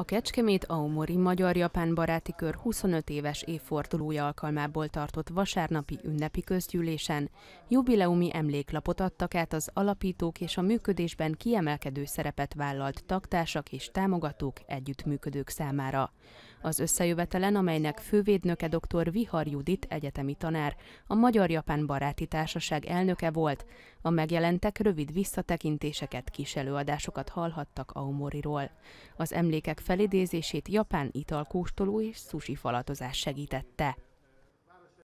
A Kecskemét Aomori Magyar-Japán Baráti Kör 25 éves évfordulója alkalmából tartott vasárnapi ünnepi közgyűlésen jubileumi emléklapot adtak át az alapítók és a működésben kiemelkedő szerepet vállalt taktársak és támogatók együttműködők számára. Az összejövetelen, amelynek fővédnöke dr. Vihar Judit egyetemi tanár, a Magyar-Japán Baráti Társaság elnöke volt, a megjelentek rövid visszatekintéseket, kis előadásokat hallhattak Aomoriról. Az emlékek felidézését japán italkóstoló és sushi falatozás segítette.